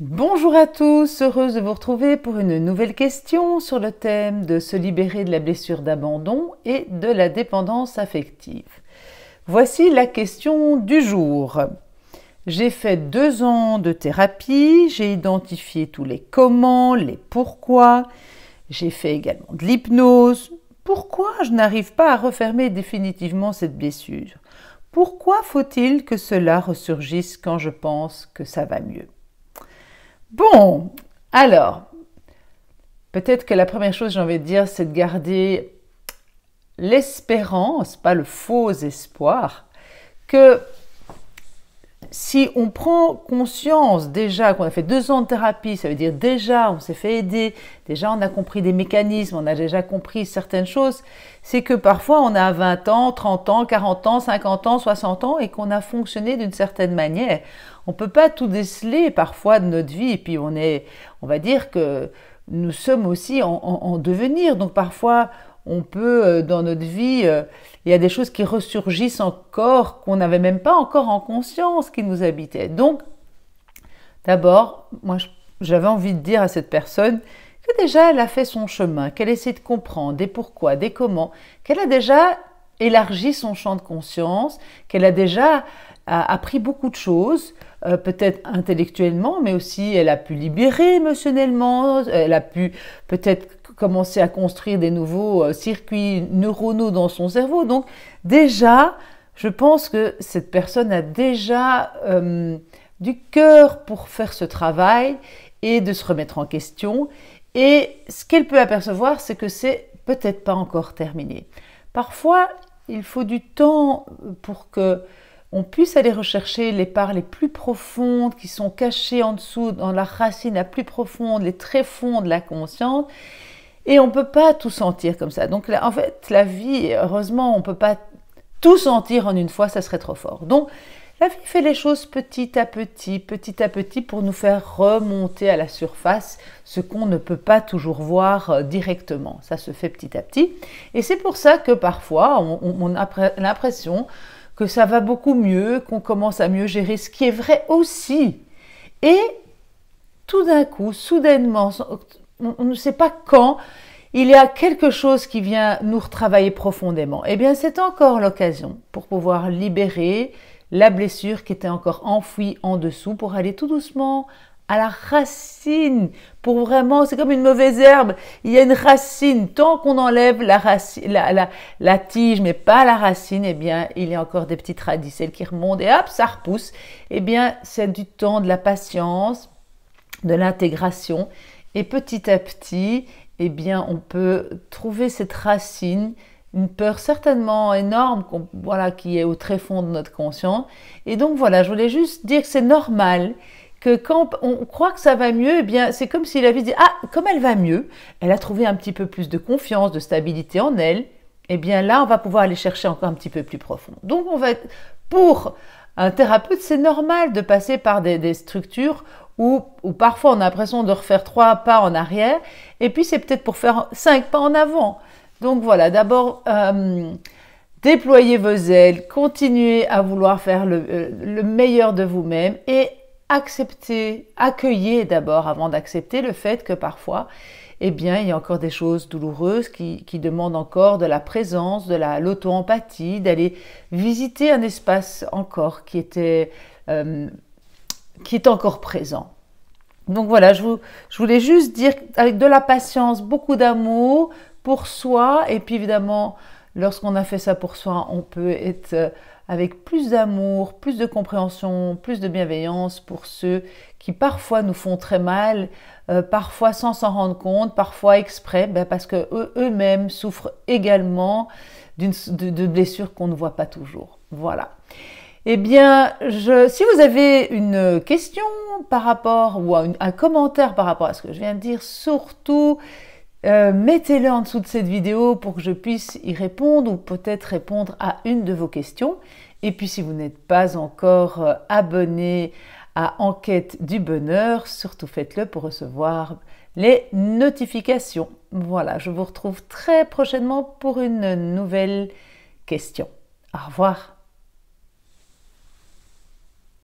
Bonjour à tous, heureuse de vous retrouver pour une nouvelle question sur le thème de se libérer de la blessure d'abandon et de la dépendance affective. Voici la question du jour. J'ai fait deux ans de thérapie, j'ai identifié tous les comment, les pourquoi, j'ai fait également de l'hypnose. Pourquoi je n'arrive pas à refermer définitivement cette blessure Pourquoi faut-il que cela ressurgisse quand je pense que ça va mieux Bon, alors, peut-être que la première chose, j'ai envie de dire, c'est de garder l'espérance, pas le faux espoir, que si on prend conscience déjà qu'on a fait deux ans de thérapie, ça veut dire déjà on s'est fait aider, déjà on a compris des mécanismes, on a déjà compris certaines choses, c'est que parfois on a 20 ans, 30 ans, 40 ans, 50 ans, 60 ans et qu'on a fonctionné d'une certaine manière. On ne peut pas tout déceler parfois de notre vie et puis on est, on va dire que nous sommes aussi en devenir. Donc parfois on peut, euh, dans notre vie, euh, il y a des choses qui ressurgissent encore, qu'on n'avait même pas encore en conscience, qui nous habitaient. Donc, d'abord, moi, j'avais envie de dire à cette personne que déjà, elle a fait son chemin, qu'elle essaie de comprendre des pourquoi, des comment, qu'elle a déjà élargi son champ de conscience, qu'elle a déjà appris beaucoup de choses, euh, peut-être intellectuellement, mais aussi elle a pu libérer émotionnellement, elle a pu peut-être commencer à construire des nouveaux euh, circuits neuronaux dans son cerveau. Donc déjà, je pense que cette personne a déjà euh, du cœur pour faire ce travail et de se remettre en question. Et ce qu'elle peut apercevoir, c'est que c'est peut-être pas encore terminé. Parfois, il faut du temps pour que on puisse aller rechercher les parts les plus profondes qui sont cachées en dessous, dans la racine la plus profonde, les tréfonds de la conscience. Et on ne peut pas tout sentir comme ça. Donc, en fait, la vie, heureusement, on ne peut pas tout sentir en une fois, ça serait trop fort. Donc, la vie fait les choses petit à petit, petit à petit, pour nous faire remonter à la surface ce qu'on ne peut pas toujours voir euh, directement. Ça se fait petit à petit. Et c'est pour ça que parfois, on, on a l'impression que ça va beaucoup mieux, qu'on commence à mieux gérer, ce qui est vrai aussi. Et tout d'un coup, soudainement, on, ne sait pas quand, il y a quelque chose qui vient nous retravailler profondément. Eh bien, c'est encore l'occasion pour pouvoir libérer la blessure qui était encore enfouie en dessous pour aller tout doucement à la racine, pour vraiment, c'est comme une mauvaise herbe, il y a une racine, tant qu'on enlève la, racine, la, la, tige, mais pas la racine, eh bien, il y a encore des petites radicelles qui remontent, et hop, ça repousse, eh bien, c'est du temps de la patience, de l'intégration, et petit à petit, eh bien, on peut trouver cette racine, une peur certainement énorme voilà, qui est au fond de notre conscience. Et donc voilà, je voulais juste dire que c'est normal que quand on croit que ça va mieux, eh bien c'est comme si la vie dit ah comme elle va mieux, elle a trouvé un petit peu plus de confiance, de stabilité en elle. et eh bien là, on va pouvoir aller chercher encore un petit peu plus profond. Donc on va pour un thérapeute, c'est normal de passer par des structures ou, parfois on a l'impression de refaire trois pas en arrière, et puis c'est peut-être pour faire cinq pas en avant. Donc voilà, d'abord, euh, déployez vos ailes, continuez à vouloir faire euh, le, meilleur de vous-même et acceptez, accueillez d'abord avant d'accepter le fait que parfois, eh bien, il y a encore des choses douloureuses qui, demandent encore de la présence, de l'auto-empathie, d'aller visiter un espace encore qui était euh, qui est encore présent. Donc voilà, je, voulais juste dire avec de la patience, beaucoup d'amour pour soi, et puis évidemment, lorsqu'on a fait ça pour soi, on peut être euh, avec plus d'amour, plus de compréhension, plus de bienveillance pour ceux qui parfois nous font très mal, euh, parfois sans s'en rendre compte, parfois exprès, ben parce queux mêmes souffrent également de blessures qu'on ne voit pas toujours. Voilà. Eh bien, je, si vous avez une question par rapport ou un, commentaire par rapport à ce que je viens de dire, surtout euh, mettez-le en dessous de cette vidéo pour que je puisse y répondre ou peut-être répondre à une de vos questions. Et puis, si vous n'êtes pas encore euh, abonné à Enquête du Bonheur, surtout faites-le pour recevoir les notifications. Voilà, je vous retrouve très prochainement pour une nouvelle question. Au revoir.